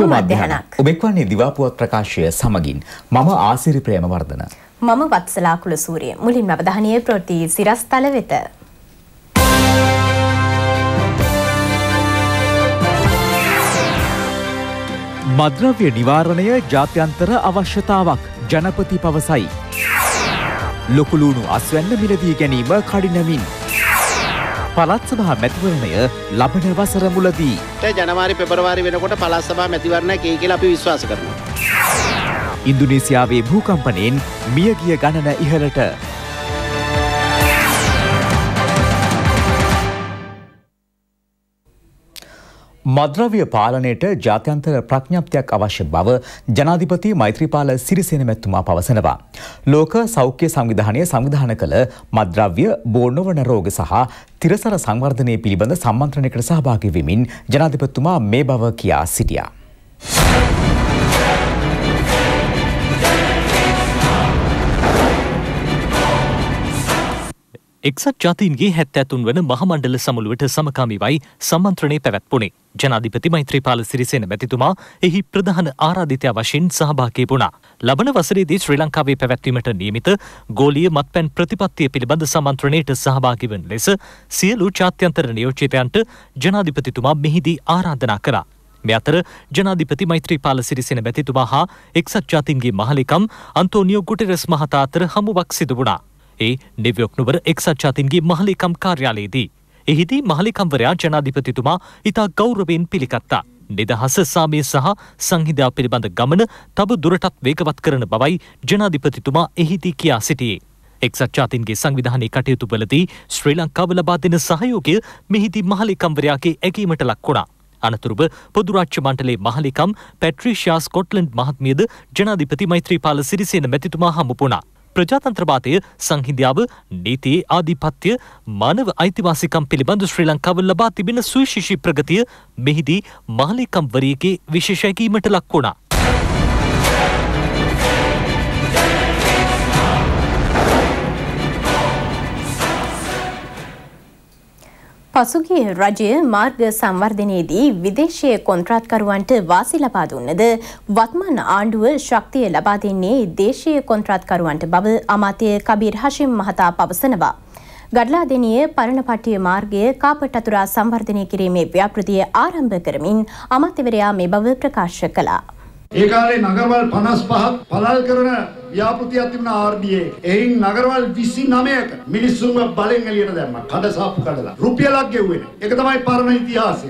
සුබ මධ්‍යහනක් ඔබ එක්වන්නේ දිවාපුවත් ප්‍රකාශය සමගින් මම ආසිරි ප්‍රේමවර්ධන මම වත්සලා කුලසූරිය මුලින්ම අවධානය ප්‍රොටී සිරස්තල වෙත මද්‍රව්‍ය නිවාරණය ජාත්‍යන්තර අවශ්‍යතාවක් ජනපති පවසයි. ලොකුලූුණු අස්වැන්න මිලදී ගැනීම කඩිනමින් පළත් සභා මැතිවරණය ලබන වසර මුලදී. ජනවාරි පෙබරවාරි වෙනකොට පළත් සභා මැතිවරණ කේ කියලා අපි විශ්වාස කරනවා. ඉන්දුනීසියාවේ භූකම්පනයෙන් මියගිය ගණන ඉහළට මද්‍රව්‍ය පාලනයට ජාත්‍යන්තර ප්‍රඥප්තියක් අවශ්‍ය බව ජනාධිපති මෛත්‍රීපාල සිරිසේන මැතිතුමා පවසනවා. ලෝක සෞඛ්‍ය සංවිධානය සංවිධාන කළ මද්‍රව්‍ය බෝනොවන රෝග සහ තිරසර සංවර්ධනය පිළිබඳ සම්මන්ත්‍රණයකට සහභාගි වෙමින් ජනාධිපතිතුමා මේ බව කියා සිටියා. එක්සත් ජාතීන්ගේ හැත්තැතුන් වන මහමණ්ඩල සමුළුවට සමකාමීවයි සම්මන්ත්‍රණය පැවැත්වුණේ. ජනාධිපති මෛත්‍රීපාල සිරිසේන මැතිතුමා එහි ප්‍රධාන ආරාධිතයා වශයෙන් සහභාගී වුණා. ලබන වසරේදී ශ්‍රී ලංකාවේ පැවැත්වීමට නියමිත ගෝලීය මත්පැන් ප්‍රතිපත්තිය පිළිබඳ සමන්ත්‍රණයට සහභාගී වන ලෙස සියලු ජාත්‍යන්තර නියෝජිතයන්ට ජනාධිපතිතුමා මෙහිදී ආරාධනා කළා. මෙ අතර ජනාධිපති මෛත්‍රීපාල සිරිසේන මැතිතුමා හා එක්සත් ජාතීන්ගේ මහලිකම් අන්තෝනියෝ ගුටෙරස් මහතා අතර හමුවක් සිදු වුණා. ඒ නිවයොක්නුවර එක්සත් ජාතින්ගේ මහලිකම් කාර්යාලයේදී. එහිදී මහලිකම්වරයා ජනාධිපතිතුමා ඉතා ගෞරවයෙන් පිළිගත්තා. නිදහස සාමය සහ සංහිදා පිළිබඳ ගමන තබ දුරටත් වේගවත් කරන බවයි ජනාධිපතිතුමා එහිදී කියා සිටියේ. එක්සත් ජාතින්ගේ සංවිධානය කටයුතු වලදී ශ්‍රී ලංකාව ලබා දෙන සහයෝගය මෙහිදී මහලිකම්වරයාගේ ඇගීමට ලක් වුණා. අනතුරුව පොදුරාච්ච මණ්ඩලේ මහලිකම් පැට්‍රීෂා ස්කොට්ලන්ඩ් මහත්මියද ජනාධිපති මෛත්‍රීපාල සිරිසේන මැතිතුමා හමුපුණා. ප්‍රජාතන්ත්‍රවාතය සංහිදියාව නීතියේ ආධිපත්‍ය මානව අයිතිවාසිකම් පිළිබඳ ශ්‍රී ලංකාව ලබා තිබෙන සුවිශේෂී ප්‍රගතිය මෙහිදී මාලිකම්වරියගේ විශේෂයකීමට ලක් වුණා. පසුගිය රජය මාර්ග සංවර්ධනයේදී විදේශය කොන්ත්‍රාත්කරුවන්ට වාසි ලබා දුන්නද වත්මන් ආණ්ඩුව ශක්තිය ලබා දෙන්නේ දේශය කොන්ත්‍රාත්කරුවන්ට බව අමාතය කබීර් හශිම් මහතා පවසනවා. ගඩලාදෙනිය පරණපටිය මාර්ගය කාපට අතුරා සංවර්ධනය කිරීමේ ව්‍යාපෘතිය ආරම්භ කරමින් අමාත්‍යවරයා මේ බව ප්‍රකාශ කළා. ඒ කාලේ නගරවල් 55ක් පළල් කරන ව්‍යාපෘතියක් තිබුණා RDA. එයින් නගරවල් 29ක මිනිස්සුන්ව බලෙන් එළියට දැම්මා. කඩසාප්පු කඩලා. රුපියලක් ගෙව්වේ නැහැ. ඒක තමයි පරණ ඉතිහාසය.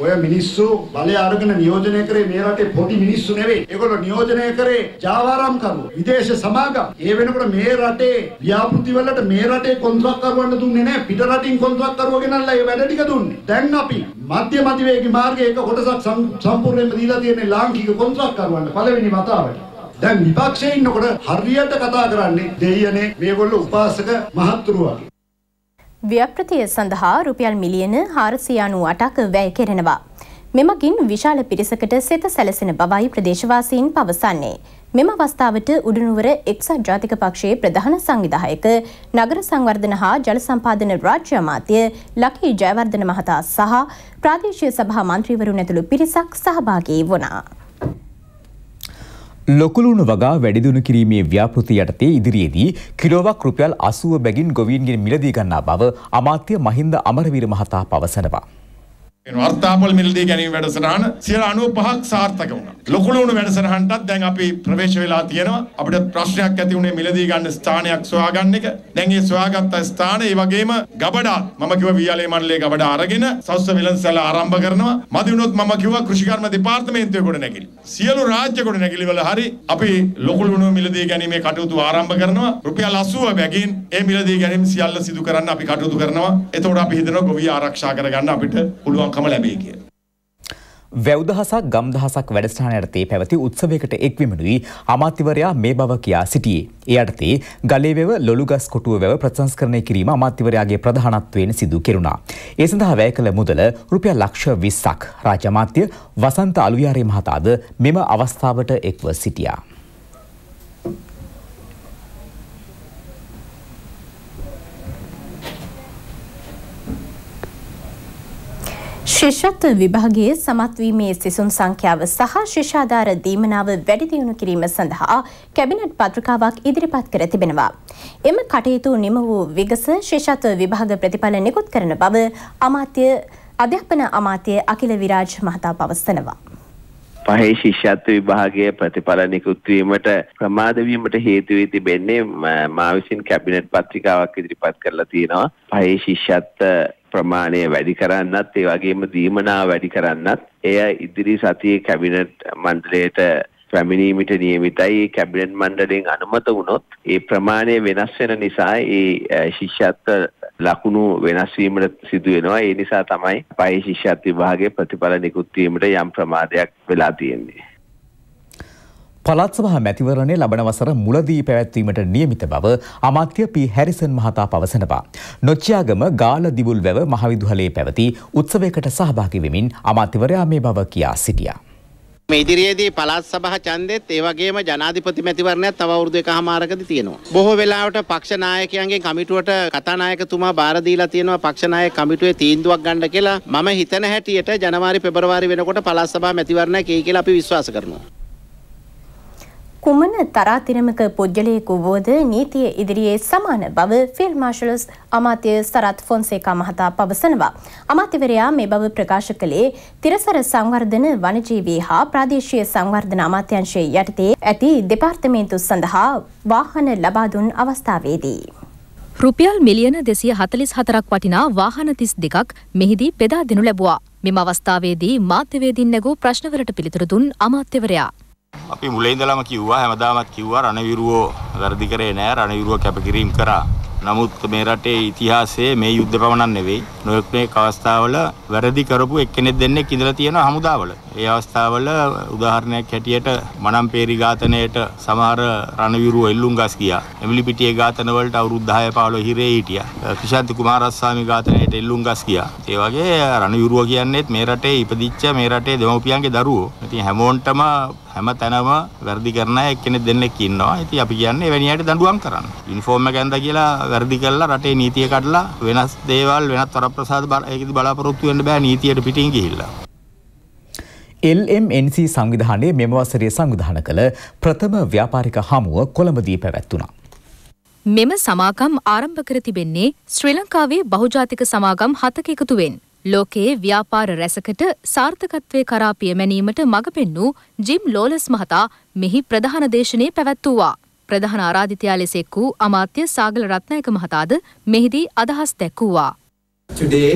ඔය මිනිස්සු බලය අරගෙන නියෝජනය කරේ මේ රටේ පොඩි මිනිස්සු නෙවෙයි. ඒගොල්ලෝ නියෝජනය කරේ ජාවාරම්කරු, විදේශ සමාගම්. ඒ වෙනකොට මේ රටේ ව්‍යාපෘති වලට මේ රටේ කොන්ත්‍රාත්කරුවන් දුන්නේ නැහැ. පිට රටින් කොන්ත්‍රාත්කරුවෝ ගෙනල්ලා ඒ වැඩ ටික දුන්නේ. දැන් අපි මධ්‍යම අධිවේගී මාර්ගයේ එක කොටසක් සම්පූර්ණයෙන්ම දීලා තියෙන්නේ ලාංකික කොන්ත්‍රාත්කරුවන්ට පළවෙනි වතාවට. දැන් විපක්ෂයේ ඉන්නකොට හරියට කතා කරන්නේ දෙයියනේ මේගොල්ලෝ උපාසක මහත්තුරු වගේ. ව්‍යප්‍රතිය සඳහා රුපියල් මිලියන හාරසියානු අටක් වැය කෙරෙනවා. මෙමගින් විශාල පිරිසකට සෙත සැලසෙන බවයි ප්‍රදේශවාසීන් පවසන්නේ. මෙම අවස්ථාවට උඩනුවර එක්සත් ජාතික පක්ෂයේ ප්‍රධාන සංවිධායක නගර සංවර්ධන හා ජල සම්පාදන රාජ්‍ය අමාත්‍ය ලකී ජයවර්ධන මහතා සහ ප්‍රාදේශීය සභා මන්ත්‍රීවරුන් ඇතුළු පිරිසක් සහභාගී වුණා. ලොකුළුණු වගා වැඩිදුුණු කිරීමේ ව්‍යාපෘති යටතේ ඉදිරියේදී කිලෝවක් රුපියල් අසුව බැගින් ගොවීන්ගෙන් මිලදී ගන්නා බව අමාත්‍ය මහින්ද අමරවීර මහතා පවසනවා. වර්තාපොල් මිලදී ගැනීම වැඩසටහන සියයට අනුව පහක් සාර්ථක වුණා. ලොකුළුණු වැඩසටහන්ටත් දැන් අපි ප්‍රවේශ වෙලා තියෙනවා. අපිට ප්‍රශ්නයක් ඇති වුණේ මිලදී ගන්න ස්ථානයක් සොයාගන්න එක. දැන් ඒ සොයාගත්ත ස්ථාන ඒ වගේම ගබඩා මම කිව්ව වියලේ මණ්ඩලයේ ගබඩා අරගෙන සවස් වෙළඳසැල ආරම්භ කරනවා. මදි වුණොත් මම කිව්ව කෘෂිකර්ම දෙපාර්තමේන්තුවේ කොට නැගිලි. සියලු රාජ්‍ය කොට නැගිලි වල හරි අපි ලොකුළුණු මිලදී ගැනීමේ කටයුතු ආරම්භ කරනවා. රුපියල් 80 බැගින් ඒ මිලදී ගැනීම සියල්ල සිදු කරන්න අපි කටයුතු කරනවා. එතකොට අපි හිතනවා ගොවිය ආරක්ෂා කරගන්න අපිට පුළුවන් පුළුවන්කම ලැබේ කිය. වැව්දහසක් ගම්දහසක් වැඩස්ථාන යටතේ පැවති උත්සවයකට එක්විමනුයි අමාත්‍යවරයා මේ බව කියා සිටියේ. ඒ අයටතේ ගලේවැව ලොළුගස් කොටුව වැව ප්‍රසංස්කරණය කිරීම අමාත්‍යවරයාගේ ප්‍රධානත්වයෙන් සිදු කෙරුණා. ඒ සඳහා වැය කළ මුදල රුපියල් ලක්ෂ විස්සක් රාජමාත්‍ය වසන්ත අලුයාරේ මහතාද මෙම අවස්ථාවට එක්ව සිටියා. ශිෂ්‍යත්ව විභාගයේ සමත්වීමේ සිසුන් සංඛ්‍යාව සහ ශිෂ්‍යාධාර දීමනාව වැඩි දියුණු කිරීම සඳහා කැබිනට් පත්‍රිකාවක් ඉදිරිපත් කර තිබෙනවා. එම කටයුතු නිම වූ විගස ශිෂ්‍යත්ව විභාග ප්‍රතිඵල නිකුත් කරන බව අමාත්‍ය අධ්‍යාපන අමාත්‍ය අකිල විරාජ් මහතා පවසනවා. පහේ ශිෂ්‍යත්ව විභාගයේ ප්‍රතිඵල නිකුත් වීමට ප්‍රමාද වීමට හේතු වී තිබෙන්නේ මා විසින් කැබිනට් පත්‍රිකාවක් ඉදිරිපත් කරලා තියෙනවා. පහේ ශිෂ්‍යත්ව ප්‍රමාණය වැඩි කරන්නත් ඒ වගේම දීමනා වැඩි කරන්නත් එය ඉදිරි සතියේ කැබිනට් මණ්ඩලයට පැමිණීමට නියමිතයි කැබිනට් මණ්ඩලෙන් අනුමත වුණොත් ඒ ප්‍රමාණය වෙනස් වෙන නිසා ඒ ශිෂ්‍යත්ව ලකුණු වෙනස්වීමට සිදුවෙනවා ඒ නිසා තමයි පයි ශිෂ්‍යත් විභාගේ ප්‍රතිඵල නිකුත්වීමට යම් ප්‍රමාදයක් වෙලා තියෙන්නේ. පළත් සභා මැතිවරණය ලබන වසර මුලදී පැවැත්වීමට නියමිත බව අමාත්‍ය පී හැරිසන් මහතා පවසනවා. නොච්චයාගම ගාල දිබුල් වැව මහවිදුහලේ පැවති උත්සවයකට සහභාගි වෙමින් අමාත්‍යවරයා මේ බව කියා සිටියා. ඉදිරියේදී පළාත් සභා ඡන්දෙත් ඒ වගේම ජනාධිපති මැතිවරණයත් තව අවුරුදු එකහමාරකදී තියෙනවා. බොහෝ වෙලාවට පක්ෂ නායකයන්ගේ කමිටුවට කතානායකතුමා බාර දීලා තියෙනවා පක්ෂ නායක කමිටුවේ තීන්දුවක් ගන්න කියලා. මම හිතන හැටියට ජනවාරි පෙබරවාරි වෙනකොට පළාත් සභා මැතිවරණයක් එයි කියලා අපි විශ්වාස කරනවා. කුමන තරාතිරමක පුද්ගලයෙකු වුවද නීතිය ඉදිරියේ සමාන බව ෆිල් මාශලස් අමාත්‍ය සරත් ෆොන්සේකා මහතා පවසනවා. අමාත්‍යවරයා මේ බව ප්‍රකාශ කළේ තිරසර සංවර්ධන වනජීවී හා ප්‍රාදේශීය සංවර්ධන අමාත්‍යංශයේ යටතේ ඇති දෙපාර්තමේන්තු සඳහා වාහන ලබාදුන් අවස්ථාවේදී. රුපියල් මිලියන දෙසිය හතලිස් හතරක් වටිනා වාහන තිස් දෙකක් මෙහිදී පෙදා දෙනු ලැබවා. මෙම අවස්ථාවේදී මාත්‍යවේදින් නැගූ ප්‍රශ්නවලට පිළිතුර දුන් අමාත්‍යවරයා. අපි මුලින් ඉඳලම කිව්වා හැමදාමත් කිව්වා රණවිරුවෝ වැරදි කරේ නෑ රණවිරුවෝ කැපකිරීම කරා. නමුත් මේ රටේ ඉතිහාසයේ මේ යුද්ධ පමණක් නෙවෙයි නොයෙක් මේක අවස්ථාවල වැරදි කරපු එක්කෙනෙක් දෙන්නෙක් ඉඳලා තියෙනවා හමුදාවල. ඒ අවස්ථාවල උදාහරණයක් හැටියට මනම්පේරි ඝාතනයට සමහර රණවිරුව එල්ලුම් ගස් ගියා. එමිලිපිටියේ ඝාතන වලට අවුරුදු 10 15 හිරේ හිටියා. කිෂාන්ති කුමාරස්වාමි ඝාතනයට එල්ලුම් ගස් ගියා. ඒ වගේ රණවිරුව කියන්නේත් මේ රටේ ඉපදිච්ච මේ රටේ දෙමව්පියන්ගේ දරුවෝ. ඉතින් හැමෝන්ටම හැම තැනම වැරදි කරන එක්කෙනෙක් දෙන්නෙක් ඉන්නවා. ඉතින් අපි කියන්නේ එවැනි අයට දඬුවම් කරන්න. යුනිෆෝම් එක ඇඳ කියලා වැරදි කළා රටේ නීතිය කඩලා වෙනස් දේවල් වෙනත් වරප්‍රසාද ඒකෙදි බලාපොරොත්තු වෙන්න බෑ නීතියට පිටින් ගිහිල්ලා. LMNC සංවිධානය මෙම වසරේ සංවිධාන කළ ප්‍රථම ව්‍යාපාරික හමුව කොළඹදී පැවැත්වුණා. මෙම සමාගම් ආරම්භ කර තිබෙන්නේ ශ්‍රී ලංකාවේ බහුජාතික සමාගම් හතක එකතුවෙන්. ලෝකයේ ව්‍යාපාර රැසකට සාර්ථකත්වය කරා පියමැනීමට මඟ පෙන්නූ ජිම් ලෝලස් මහතා මෙහි ප්‍රධාන දේශනය පැවැත්වූවා. ප්‍රධාන ආරාධිතයා ලෙස එක් වූ අමාත්‍ය සාගල රත්නායක මහතාද මෙහිදී අදහස් දැක්වූවා. Today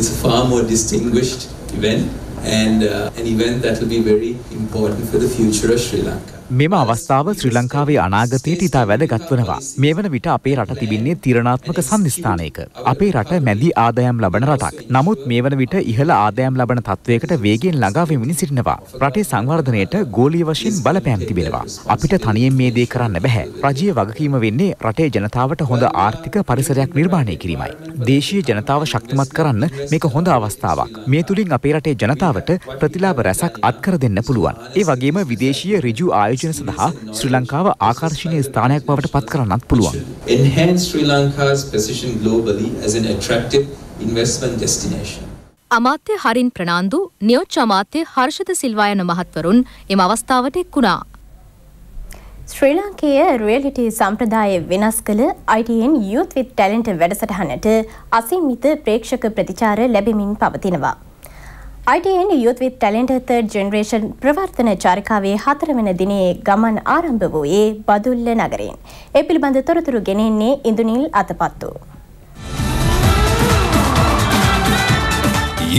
is a far more distinguished event and uh, an event that will be very important for the future of Sri Lanka. මෙම අවස්ථාව ශ්‍රී ලංකාවේ අනාගතයට ඉතා වැදගත් වනවා. මේ වන විට අපේ රට තිබින්නේ තිරණාත්මක සන්ධස්ථානයක. අපේ රට මැදි ආදායම් ලබන රටක්. නමුත් මේ වන විට ඉහළ ආදායම් ලබන තත්ත්වයකට වේගෙන් ළඟාවෙමිනි සිටිනවා. රටේ සංවර්ධනයට ගෝලීය වශයෙන් බලපෑම් තිබෙනවා. අපිට තනියෙන් මේ දේ කරන්න බැහැ. රජය වගකීම වෙන්නේ රටේ ජනතාවට හොඳ ආර්ථික පරිසරයක් නිර්මාණය කිරීමයි. දේශීය ජනතාව ශක්තිමත් කරන්න මේක හොඳ අවස්ථාවක්. මේ තුලින් අපේ රටේ ජනතාවට ප්‍රතිලාභ රැසක් අත්කර දෙන්න පුළුවන්. ඒ වගේම විදේශීය ඍජු ආයෝජන ආයෝජන සඳහා ශ්‍රී ලංකාව ආකර්ශනීය ස්ථානයක් බවට පත් කරන්නත් පුළුවන්. Enhance Sri Lanka's position globally as an attractive investment destination. අමාත්‍ය හරින් ප්‍රනාන්දු නියෝච්ච අමාත්‍ය හර්ෂද සිල්වා යන මහත්වරුන් එම අවස්ථාවට එක්ුණා. ශ්‍රී ලාංකේය රියලිටි සම්ප්‍රදාය වෙනස් කළ ITN Youth with Talent වැඩසටහනට අසීමිත ප්‍රේක්ෂක ප්‍රතිචාර ලැබෙමින් පවතිනවා. ITN Youth with Talent Third Generation ප්‍රවර්තන චාරිකාවේ හතරවෙන දිනයේ ගමන් ආරම්භ වූයේ බදුල්ල නගරයෙන්. ඒ පිළිබඳ තොරතුරු ගෙනෙන්නේ ඉඳුනිල් අතපත්තු.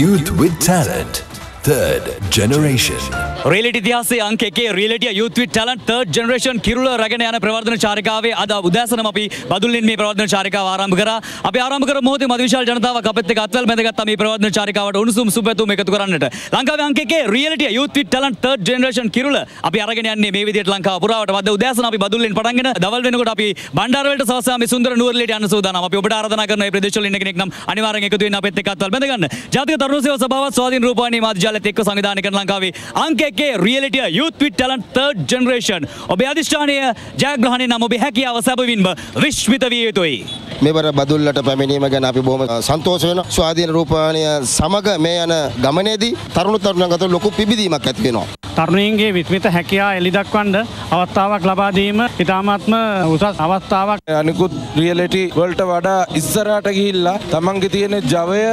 Youth with Talent Third Generation. Reality ඉතිහාසයේ අංක එකේ රියලිටිය youth with talent third generation කිරුළ රැගෙන යන ප්‍රවර්ධන චාරිකාවේ අද උදෑසනම අපි බදුල්ලින් මේ ප්‍රවර්ධන චාරිකාව ආරම්භ කරා. අපි ආරම්භ කර මොහොතේ මධවිශාල ජනතාවක් අපත් එක්ක අත්වල බැඳගත්තා මේ ප්‍රවර්ධන චාරිකාවට උණුසුම් සුබැතුම් එකතු කරන්නට. ලංකාවේ අංක එකේ රියලිටිය youth with talent third generation කිරුළ අපි අරගෙන යන්නේ මේ විදිහට ලංකාව පුරාවට වද උදෑසන අපි බදුල්ලින් පටන්ගෙන දවල් වෙනකොට අපි බණ්ඩාරවලට සවසා මේ සුන්දර නුවරළේට යන්න සූදානම්. අපි ඔබට ආරාධනා කරනවා මේ ප්‍රදේශවල ඉන්න කෙනෙක් නම් අනිවාර්යෙන් එකතු වෙන්න අපත් එක්ක අත්වල බැඳගන්න. ජාතික තරුණ සේවා සභාවත් ස්වාධීන රූපවාහිනී මාධ්‍ය ජාලයත් එක්ක සංවිධානය කරන ලංකාවේ අංක එකේ රියලිටිය යුත් විත් ටැලන්ට් තර්ඩ් ජෙනරේෂන් ඔබේ අධිෂ්ඨානය ජයග්‍රහණය නම් ඔබේ හැකියාව සැබවින්ම විශ්මිත විය යුතුයි මෙවර බදුල්ලට පැමිණීම ගැන අපි බොහොම සන්තෝෂ වෙනවා ස්වාධීන රූපවාහිනිය සමග මේ යන ගමනේදී තරුණ තරුණියන් අතර ලොකු පිබිදීමක් ඇති වෙනවා තරුණීන්ගේ විස්මිත හැකයා එලිදක්වන්ඩ අවස්ථාවක් ලබාදීම ඉතාමත්ම උසස් අවස්ථාවක් අනිකුත් රියලෙටි වලට වඩා ඉස්සරට ගිහිල්ලා තමන්ගේ තියෙන ජවය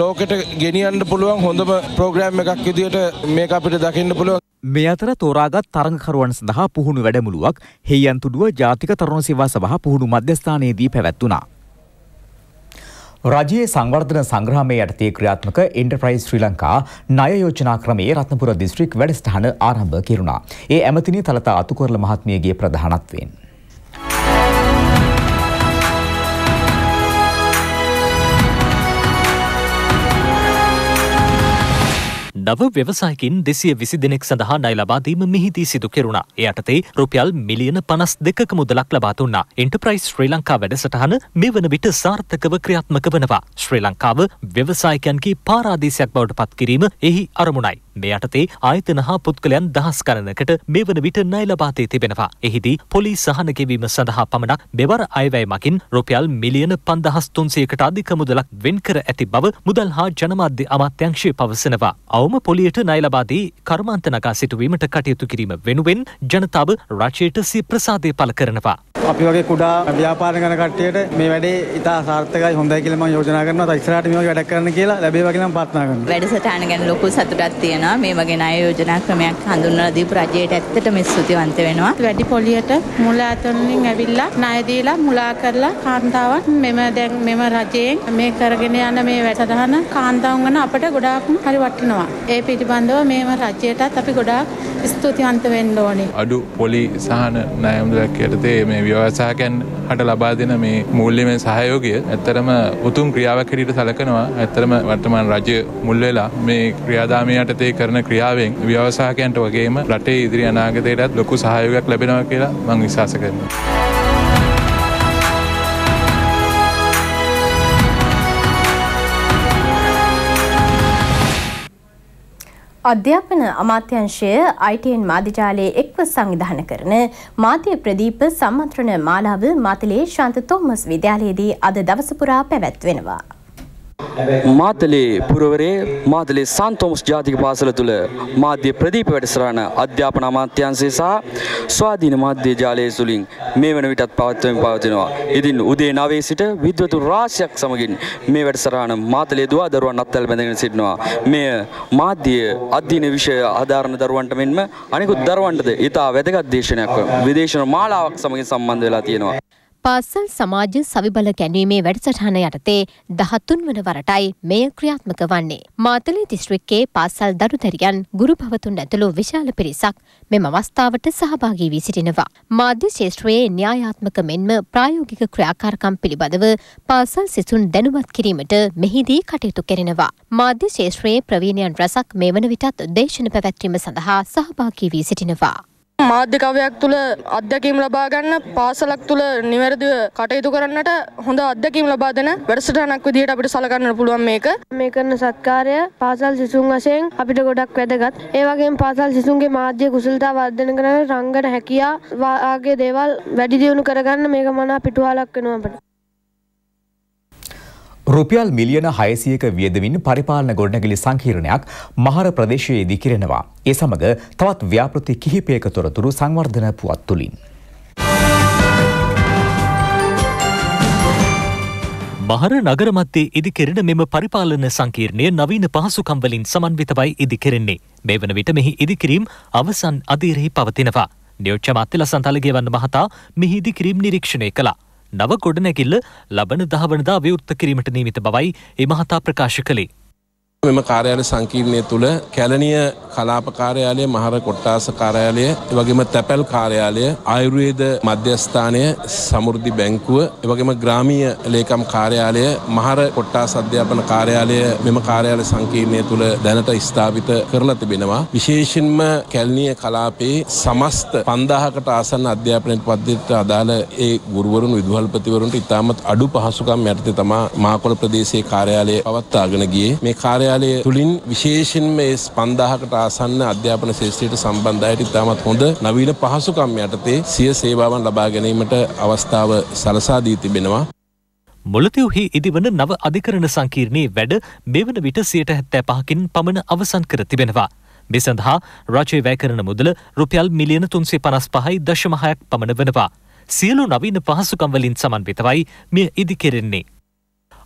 ලෝකෙට ගෙනියන්න පුළුවන් හොඳම ප්‍රෝග්‍රෑම් එකක් විදියට මේක අපිට දකින්න පුළුවන් පුළුවන්. මේ අතර තෝරාගත් තරඟකරුවන් සඳහා පුහුණු වැඩමුළුවක් හෙයියන්තුඩුව ජාතික තරුණ සේවා සභා පුහුණු මධ්‍යස්ථානයේදී පැවැත්වුණා. රජයේ සංවර්ධන සංග්‍රාමය යටතේ ක්‍රියාත්මක එන්ටර්ප්‍රයිස් ශ්‍රී ලංකා ණය යෝජනා ක්‍රමයේ රත්නපුර දිස්ත්‍රික් වැඩසටහන ආරම්භ කෙරුණා. ඒ ඇමතිනි තලතා අතුකරල මහත්මියගේ ප්‍රධානත්වයෙන්. නව ව්‍යවසායකින් දෙසිය විසි දෙනෙක් සඳහා නයි ලබාදීම මිහිදී සිදු කෙරුණා. එයටතේ රුපියල් මිලියන පනස් දෙකක මුදලක් ලබාතුන්නා. එන්ටප්‍රයිස් ශ්‍රී ලංකා වැඩසටහන මේ වන විට සාර්ථකව ක්‍රියාත්මක වනවා. ශ්‍රී ලංකාව ව්‍යවසායකයන්ගේ පාරාදීසයක් බවට පත්කිරීම එහි අරමුණයි. මේ යටතේ ආයතන හා පුද්ගලයන් දහස් ගණනකට මේ වන විට නයි ලබාතේ තිබෙනවා. එහිදී පොලිස් සහන ගෙවීම සඳහා පමණක් මෙවර අයවැය මකින් රුපියල් මිලියන පන්දහස් තුන්සයකට අධික මුදලක් වෙන් කර ඇති බව මුදල් හා ජනමාධ්‍ය අමාත්‍යංශය පවසනවා. අවම අවම පොලියට ණය ලබාදී කර්මාන්ත නගා සිටුවීමට කටයුතු කිරීම වෙනුවෙන් ජනතාව රජයට සිය ප්‍රසාදය පළ කරනවා. අපි වගේ කුඩා ව්‍යාපාර කරන කට්ටියට මේ වැඩේ ඉතා සාර්ථකයි හොඳයි කියලා මම යෝජනා කරනවා. ඉස්සරහට මේ වගේ වැඩක් කරන්න කියලා ලැබේවා කියලා මම ප්‍රාර්ථනා කරනවා. වැඩසටහන ගැන ලොකු සතුටක් තියෙනවා. මේ වගේ ණය යෝජනා ක්‍රමයක් හඳුන්වලා දීපු රජයට ඇත්තටම ස්තුතිවන්ත වෙනවා. වැඩි පොලියට මුල ඇතුලින් ඇවිල්ලා ණය දීලා මුලා කරලා කාන්තාවන් මෙම දැන් මෙම රජයෙන් මේ කරගෙන යන මේ වැඩසටහන කාන්තාවන් ගැන අපට ගොඩාක් හරි වටිනවා. ඒ පිටිබඳව මේම රජයටත් අපි ගොඩාක් ස්තුතිවන්ත වෙන්න ඕනේ. අඩු පොලි සහන නෑමුදුරක් යටතේ මේ ව්‍යවසාකැන් හට ලබා දෙන මේ මුල්ලිමේ සහයෝගය ඇත්තරම උතුම් ක්‍රියාවක් හැටියට සලකනවා. ඇත්තරම වර්තමාන රජය මුල් වෙලා මේ ක්‍රියාදාමය යටතේ කරන ක්‍රියාවෙන් ව්‍යවසාකයන්ට වගේම රටේ ඉදිරි අනාගතයටත් ලොකු සහයෝගයක් ලැබෙනවා කියලා මම විශ්වාස කරනවා. අධ්‍යාපන අමාත්‍යංශය අයිටයෙන් මාධ්‍යජාලයේ එක්ව සංවිධාන කරන මාධ්‍ය ප්‍රදීප සම්මන්ත්‍රණ මාලාව මාතලේ ශාන්ත තෝමස් විද්‍යාලයේදී අද දවස පුරා පැවැත්වෙනවා. මාතලේ පුරවරේ මාතලේ සන්තෝමස් ජාතික පාසල තුළ මාධ්‍ය ප්‍රදීප වැඩසටහන අධ්‍යාපන අමාත්‍යාංශය සහ ස්වාධීන මාධ්‍ය ජාලය සුලින් මේ වන විටත් පවත්වමින් පවතිනවා. ඉතින් උදේ 9 සිට විද්වතුන් රාශියක් සමගින් මේ වැඩසටහන මාතලේ දුවා දරුවන් අත්හැර බැඳගෙන සිටිනවා. මෙය මාධ්‍ය අධ්‍යයන විෂය ආධාරණ දරුවන්ට මෙන්ම අනෙකුත් දරුවන්ටද ඉතා වැදගත් දේශනයක් විදේශන මාලාවක් සමගින් සම්බන්ධ වෙලා තියෙනවා. පාසල් සමාජ සවිබල ගැනීමේ වැඩසටහන යටතේ දහතුන් වන වරටයි මෙය ක්‍රියාත්මක වන්නේ. මාතලේ දිස්ත්‍රික්කේ පාසල් දරුදැරියන් ගුරු පවතුන් ඇතුළු විශාල පිරිසක් මෙම අවස්ථාවට සහභාගී වී සිටිනවා. මාධ්‍ය ශේෂත්‍රයේ න්‍යායාත්මක මෙන්ම ප්‍රායෝගික ක්‍රියාකාරකම් පිළිබඳව පාසල් සිසුන් දැනුවත් කිරීමට මෙහිදී කටයුතු කෙරෙනවා. මාධ්‍ය ශේෂත්‍රයේ ප්‍රවීණයන් රැසක් මේ වන විටත් දේශන පැවැත්වීම සඳහා සහභාගී වී සිටිනවා. මාධ්‍යකවයක් තුළ අධ්‍යැකීම් ලබා ගන්න පාසලක් තුළ නිවැරදිව කටයුතු කරන්නට හොඳ අධ්‍යැකීම් ලබා දෙන වැඩසටහනක් විදිහට අපිට සලකන්න පුළුවන් මේක. මේ කරන සත්කාරය පාසල් සිසුන් වශයෙන් අපිට ගොඩක් වැදගත්. ඒ වගේම පාසල් සිසුන්ගේ මාධ්‍ය කුසලතා වර්ධනය කරන රංගන හැකියා වාගේ දේවල් වැඩි දියුණු කරගන්න මේක මනා පිටුවහලක් වෙනවා අපිට. රුපියල් මිලියන හයසියක වියදමින් පරිපාලන ගොඩනැගිලි සංකීර්ණයක් මහර ප්‍රදේශයේ දිකිරෙනවා. ඒ සමඟ තවත් ව්‍යාපෘති කිහිපයක තොරතුරු සංවර්ධන පුවත් තුළින්. මහර නගරමත්තේ ඉදිකෙරෙන මෙම පරිපාලන සංකීර්ණය නවීන පහසුකම්වලින් සමන්විතවයි ඉදිකෙරෙන්නේ. මේ වන විට මෙහි ඉදිකිරීම් අවසන් අධීරෙහි පවතිනවා. නියෝච්ච මාත්‍යල සන්තලගේ වන්න මහතා මෙහි ඉදිකිරීම් නිරීක්ෂණය කළා. නව ගොඩනැගිල්ල ලබන දහවනදා ව්‍යෘත්ත කිරීමට නීමිත බවයි ඒ මහතා ප්‍රකාශ කළේ. මෙම කාර්යාල සංකීර්ණය තුළ කැලනිය කලාප කාර්යාලය මහර කොට්ටාස කාර්යාලය එවගේම තැපැල් කාර්යාලය ආයුර්වේද මධ්‍යස්ථානය සමෘද්ධි බැංකුව එවගේම ග්‍රාමීය ලේකම් කාර්යාලය මහර කොට්ටාස අධ්‍යාපන කාර්යාලය මෙම කාර්යාල සංකීර්ණය තුළ දැනට ස්ථාපිත කරලා තිබෙනවා විශේෂයෙන්ම කැලනිය කලාපේ සමස්ත 5000කට ආසන්න අධ්‍යාපන පද්ධතියට අදාළ ඒ ගුරුවරුන් විදුහල්පතිවරුන්ට ඉතාමත් අඩු පහසුකම් යටතේ තමා මාකොළ ප්‍රදේශයේ කාර්යාලය පවත්වාගෙන ගියේ මේ කාර්යාලය විශ්වවිද්‍යාලය තුළින් විශේෂෙන් මේ ස්පන්දාහකට ආසන්න අධ්‍යාපන ශේෂත්‍රයට සම්බන්ධයට ඉතාමත් හොඳ නවීන පහසුකම් යටතේ සිය සේවාවන් ලබා ගැනීමට අවස්ථාව සලසා දී තිබෙනවා. මොලතෙව්හි ඉදිවන නව අධිකරණ සංකීර්ණයේ වැඩ මෙවන විට සියට හැත්තෑ පහකින් පමණ අවසන් කර තිබෙනවා. මෙ සඳහා රජය වැෑකරන මුදල රුපියල් මිලියන තුන්සේ පනස් පහයි දශමහයක් පමණ වනවා. සියලු නවීන පහසුකම්වලින් සමන්විතවයි මෙය ඉදිකෙරෙන්නේ.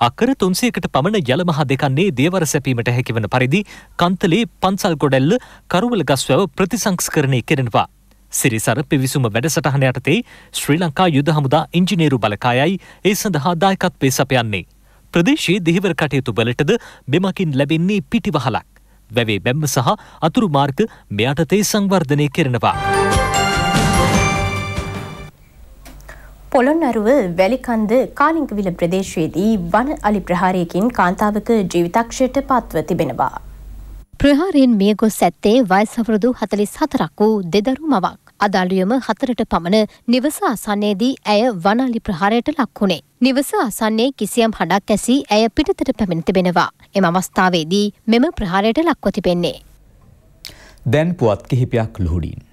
අකර තුන්සයකට පමණ යළමහා දෙකන්නේ දේවර සැපීමට හැකිවන පරිදි කන්තලේ පන්සල් ගොඩැල්ල කරුවල ගස්වැව ප්‍රතිසංස්කරණය කෙරෙනවා. සිරිසර පිවිසුම වැඩසටහන යටතේ ශ්‍රී ලංකා යුද හමුදා ඉංජිනේරු බලකායයි ඒ සඳහා දායකත්වේ සපයන්නේ. ප්‍රදේශයේ දෙහිවර කටයුතු වලටද මෙමකින් ලැබෙන්නේ පිටිවහලක්. වැවේ බැම්ම සහ අතුරු මාර්ග මෙයටතේ සංවර්ධනය කෙරෙනවා. පොළොන්නරුව වැලිකන්ද කාලිංකවිල ප්‍රදේශයේදී වන අලි ප්‍රහාරයකින් කාන්තාවක ජීවිතක්ෂයට පත්ව තිබෙනවා. ප්‍රහාරයෙන් මිය ගොස් ඇත්තේ වයසවරුදු හතලිස් හතරක් වූ දෙදරු මවක්. අදාළුයම හතරට පමණ නිවස අසන්නේදී ඇය වනාලි ප්‍රහාරයට ලක්වුණේ. නිවස අසන්නේ කිසියම් හඬක් ඇසි ඇය පිටතට පැමිණ තිබෙනවා. එම අවස්ථාවේදී මෙම ප්‍රහාරයට ලක්ව තිබෙන්නේ. දැන් පුවත් කිහිපයක් ලුහුඩින්.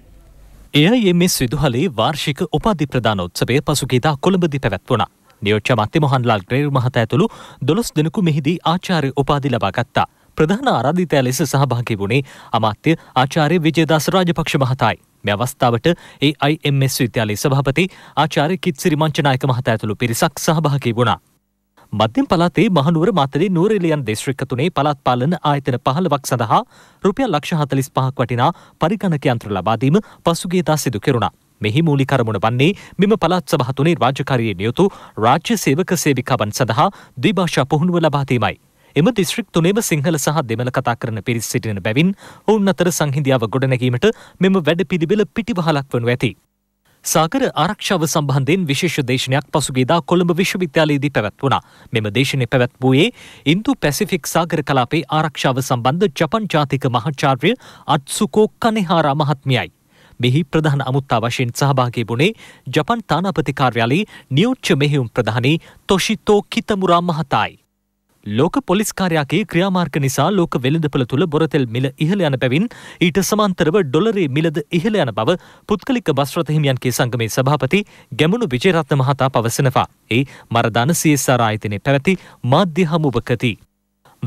එය එමස් විදුහලේ වාර්ෂික උපාධි ප්‍රධානෝත්සවය පසුගේදා කොළඹදි පැවැත්වුණා. නියෝච්ච මත්ති මොහන්ලාල් ග්‍රේර් මහත ඇතුළු දොළොස් දෙනෙකු මෙහිදී ආචාර්ය උපාධි ලබා ගත්තා. ප්‍රධාන ආරාධිතය ලෙස සහභාගී වුණේ අමාත්‍ය ආචාර්ය විජයදාස රාජපක්ෂ මහතායි. මේ අවස්ථාවට AIMS විද්‍යාලයේ සභාපති ආචාර්ය කිත්සිරි මංචනායක මහතා ඇතුළු පිරිසක් සහභාගී වුණා. මධ්‍යම පළාතේ මහනුවර මාතලේ නූරෙලියන් දිස්ත්‍රික්ක තුනේ පළාත් පාලන ආයතන 15ක් සඳහා රුපියල් ලක්ෂ 45ක් වටිනා පරිගණක යන්ත්‍ර ලබා දීම පසුගිය දා සිදු කෙරුණා. මෙහි මූලික අරමුණ වන්නේ මෙම පළාත් සභා තුනේ රාජකාරියේ නියුතු රාජ්‍ය සේවක සේවිකාවන් සඳහා ද්විභාෂා පුහුණුව ලබා දීමයි. එම දිස්ත්‍රික් තුනේම සිංහල සහ දෙමළ කතා කරන පිරිස් සිටින බැවින් ඔවුන් අතර සංහිඳියාව ගොඩනැගීමට මෙම වැඩපිළිවෙල පිටිවහලක් වනු ඇති. සාකර ආරක්ෂාව සම්බන්ධයෙන් විශේෂ දේශනයක් පසුගේදා කොළඹ විශ්වවිද්‍යාලයේදී පැවැත් වුණා. මෙම දේශනය පැවැත් වූයේ ඉන්දු පැසිෆික් සාගර කලාපේ ආරක්ෂාව සම්බන්ධ ජපන් ජාතික මහාචාර්ය අත්සුකෝ කනෙහාරා මහත්මියයි. මෙහි ප්‍රධාන අමුත්තා වශයෙන් සහභාගී වුණේ ජපන් තානාපති කාර්යාලයේ නියෝච්‍ය මෙහෙයුම් ප්‍රධානී තොෂිතෝ කිතමුරා මහතායි. ලෝක පොලිස්කාරයාගේ ක්‍රියාමාර්ග නිසා ලෝක වෙළඳපළ තුළ බොරතෙල් මිල ඉහළ යන පැවින් ඊට සමාන්තරව ඩොලරේ මිලද ඉහළ යන බව පුද්ගලික බස්රථ හිමියන්ගේ සංගමේ සභාපති ගැමුණු විජේරත්න මහතා පවසනවා. ඒ මරදාන CSR ආයතනයේ පැවති මාධ්‍ය හමුවකදී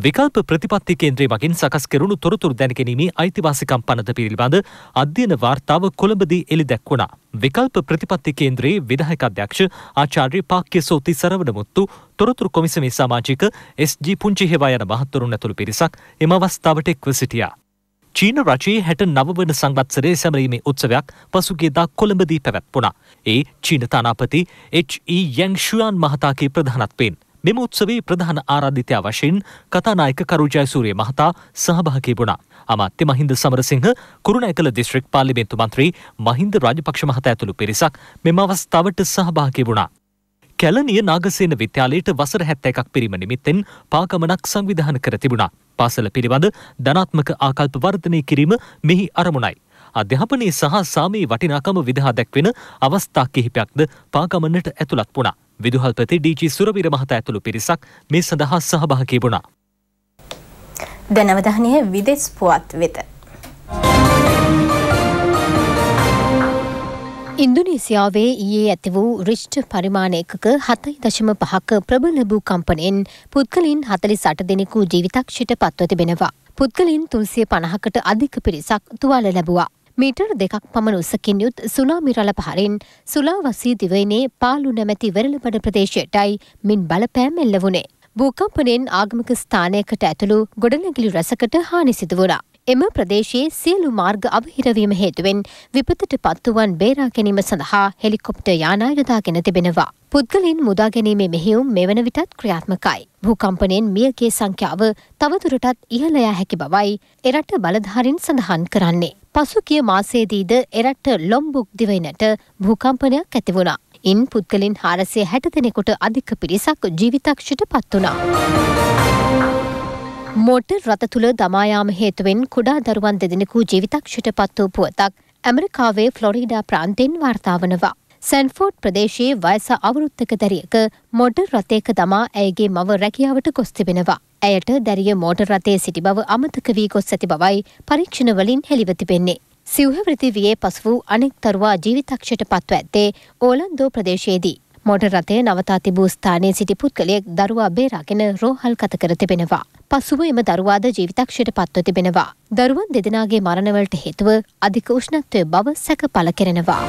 විකල්ප ප්‍රතිපත්ති කේන්ද්‍රය මගින් සකස් කරුණු තොරතුරු දැනගැනීමේ අයිතිවාසිකම් පනත පිළිබඳ අධ්‍යයන වාර්තාව කොළඹදී එළි දැක්වුණා. විකල්ප ප්‍රතිපත්ති කේන්ද්‍රයේ විධායක අධ්‍යක්ෂ ආචාර්ය පාක්‍ය සෝති සරවණමුත්තු තොරතුරු කොමිසමේ සමාජික එස්.ජී. පුංචි හේවා යන මහත්වරුන් ඇතුළු පිරිසක් එම අවස්ථාවට එක්ව සිටියා. චීන රජයේ හැට නවවන සංවත්සරය සැමරීමේ උත්සවයක් පසුගේදා කොළඹදී පැවැත්වුණා. ඒ චීන තානාපති එච්.ඊ. යැං ෂුයාන් මහතාගේ ප්‍රධානත්වයෙන්. මෙම උත්සවේ ප්‍රධාන ආරාධිතයා වශයෙන් කතානායක කරුජයසූරිය මහතා සහභාගී වුණා. අමාත්‍ය මහින්ද සමරසිංහ කුරුණෑකල දිස්ත්‍රික් පාර්ලිමේන්තු මන්ත්‍රී මහින්ද රාජපක්ෂ මහතා ඇතුළු පිරිසක් මෙම අවස්ථාවට සහභාගී වුණා. කැලණිය නාගසේන විද්‍යාලයට වසර 71ක් පිරීම නිමිත්තෙන් පාගමනක් සංවිධානය කර තිබුණා. පාසල පිළිබඳ ධනාත්මක ආකල්ප වර්ධනය කිරීම මෙහි අරමුණයි. අධ්‍යාපනයේ සහ සාමයේ වටිනාකම විදහා දැක්වෙන අවස්ථා කිහිපයක්ද පාගමනට ඇතුළත් වුණා. විදුහල්පති ඩීජී සුරවිර මහතා ඇතුළු පිරිසක් මේ සඳහා සහභාගී වුණා. දැනවධානය විදෙස් පුවත් වෙත. ඉන්දුනීසියාවේ ඊයේ ඇති වූ රිෂ්ට පරිමාණයකක හතයි දශම පහක ප්‍රබල භූකම්පනයෙන් පුද්ගලින් හතලිස් අට දෙනෙකු ජීවිතක්ෂයට පත්ව තිබෙනවා. පුද්ගලින් තුන්සිය පණහකට අධික පිරිසක් තුවාල ලැබවා. මීටර් දෙකක් පමණ උසකින් යුත් සුනාමි රළ පහරින් සුලාවසී දිවයිනේ පාලු නැමැති වෙරළපඩ ප්‍රදේශයටයි මින් බලපෑම් එල්ල වුණේ. භූකම්පනයෙන් ආගමික ස්ථානයකට ඇතුළු ගොඩනැගිලි රැසකට හානි සිදු වුණා. එම ප්‍රදේශයේ සියලු මාර්ග අවහිරවීම හේතුවෙන් විපතට පත්තුවන් බේරා ගැනීම සඳහා හෙලිකොප්ට යානා යොදාගෙන තිබෙනවා. පුද්ගලින් මුදා ගැනීමේ මෙහෙයුම් මෙවන විටත් ක්‍රියාත්මකයි. භූකම්පනයෙන් මියගේ සංඛ්‍යාව තවදුරටත් ඉහළයා හැකි බවයි එරට බලධාරින් සඳහන් කරන්නේ. පසුගිය මාසේදීද එරට ලොම්බුක් දිවයිනට භූකම්පනයක් ඇති වුණා. ඉන් පුද්ගලින් හාරසය හැට දෙනෙකුට අධික පිරිසක් ජීවිතක්ෂයට පත් වනා. මෝටර් රථ තුළ දමායාම හේතුවෙන් කුඩා දරුවන් දෙදෙනෙකු ජීවිතක්ෂයට පත් වූ පුවතක් ඇමරිකාවේ ෆ්ලොරිඩා ප්‍රාන්තෙන් වාර්තාවනවා. සැන්ෆෝඩ් ප්‍රදේශයේ වයස අවුරුත්තක දැරියක මොඩර් රථයක දමා ඇයගේ මව රැකියාවට ගොස් තිබෙනවා. ඇයට දැරිය මෝටර් රථයේ සිටි බව අමතක වී ගොස් ඇති බවයි පරීක්ෂණවලින් හෙළිව තිබෙන්නේ. සිව්හවෘති වයේ පසු වූ අනෙක් තරුවා ජීවිතක්ෂයට පත්ව ඇත්තේ ඕලන්දෝ ප්‍රදේශයේදී. මොඩ රථය නවතා තිබූ ස්ථානයේ සිටි පුද්ගලයෙක් දරුවා බේරාගෙන රෝහල් කත කර තිබෙනවා. පසුව එම දරුවාද ජීවිතක්ෂයට පත්ව තිබෙනවා. දරුවන් දෙදෙනගේ මරණවලට හේතුව අධික උෂ්ණත්වය බව සැක පල කෙරෙනවා.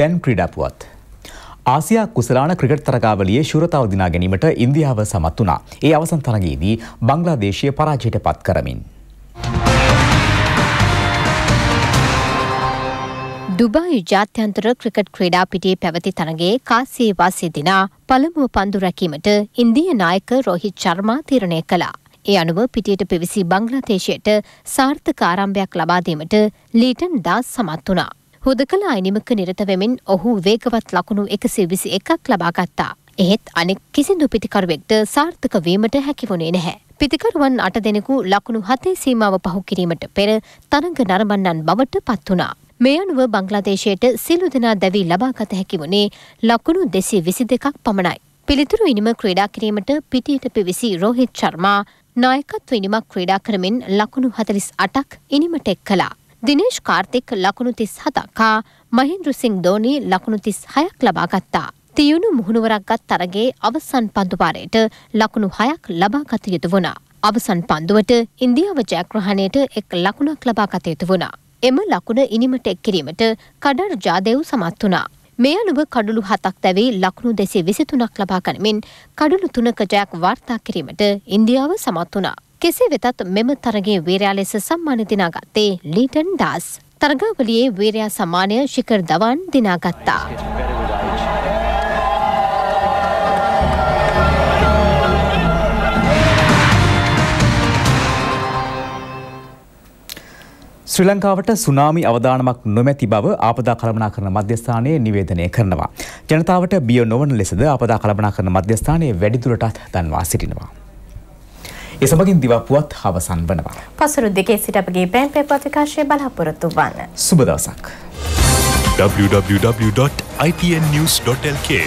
දැන් ක්‍රඩපුවත්. ආසියා කුසලාන ක්‍රිකට් තරගාවලියේ ශුරතාව දිනා ගැනීමට ඉන්දියාව සමත් වුණා. ඒ අවසන් තරගයේදී බංග්ලාදේශය පරාජයට පත් කරමින් දුබයි ජාත්‍යන්තර ක්‍රිකට් ක්‍රීඩා පිටියේ පැවති තරගයේ කාසිය වාසී දිනා පළමුව පන්දු රැකීමට ඉන්දිය නායක රෝහිත් ශර්මා තීරණය කළා. ඒ අනුව පිටියට පිවිසි බංග්ලාදේශයට සාර්ථක ආරම්භයක් ලබා දීමට ලීටන් දාස් සමත් වුණා. හුදකලා අයිනිමක නිරත වෙමින් ඔහු වේගවත් ලකුණු 121ක් ලබා ගත්තා. එහෙත් අනෙක් කිසිදු පිටිකරුවෙක්ට සාර්ථක වීමට හැකිවුණේ නැහැ. පිතිකරුවන් අට දෙනෙකු ලකුණු හතේ සීමාව පහු කිරීමට පෙර තරඟ නරඹන්නන් බවට පත් වුණා. මේ අනුව බංගලාදේශයට සිලු දෙනා දැවී ලබාගත හැකි වුණේ ලකුණු දෙසි විසි දෙකක් පමණයි. පිළිතුරු විනිම ක්‍රීඩා කිරීමට පිටියට පිවිසි රෝහිත් චර්මා නායකත්ව ඉනිමක් ක්‍රීඩා කරමින් ලකුණු හතලිස් අටක් ඉනිමට එක් කලා. දිනේශ් කාර්තික ලකුණු තිස් හතක්කා මහින්ද්‍රසිං දෝනී ලකුණු තිස් හයක් ලබාගත්තා. තියුණු මුහුණුවරක් ගත් තරගේ අවසන් පන්දුපාරයට ලකුණු හයක් ලබාගත යුතු වුණා. අවසන් පන්දුවට ඉන්දියාව ජයග්‍රහණයට එක් ලකුණක් ලබාගත යුතු වුණා. එම ලකුණ ඉනිමට එක් කිරීමට කඩර් ජාදයව් සමත් වනා. මේ අනුව කඩුළු හතක් තැවේ ලකුණු දෙසේ විසිතුනක් ලබා කනමින් කඩුළු තුනක ජයක් වාර්තා කිරීමට ඉන්දියාව සමත් වනා. කෙසේ වෙතත් මෙම තරගේ වේරයා ලෙස සම්මාන දිනාගත්තේ ලීටන් ඩාස්. තරගාවලියේ වේරයා සමානය ශිකර් දවන් දිනාගත්තා. ශ්‍රී ලංකාවට සුනාමි අවදානමක් නොමැති බව ආපදා කළමනා කරන මධ්‍යස්ථානයේ නිවේදනය කරනවා. ජනතාවට බිය නොවන ලෙසද ආපදා කළමනා කරන මධ්‍යස්ථානයේ වැඩිදුරටත් දන්වා සිටිනවා. එසමගින් දිවපුවත් අවසන් වනවා. පසුරු දෙකේ සිට අපගේ පෑන් පේපර් විකාශය බලාපොරොත්තු වන්න. සුබ දවසක්. www.ipnnews.lk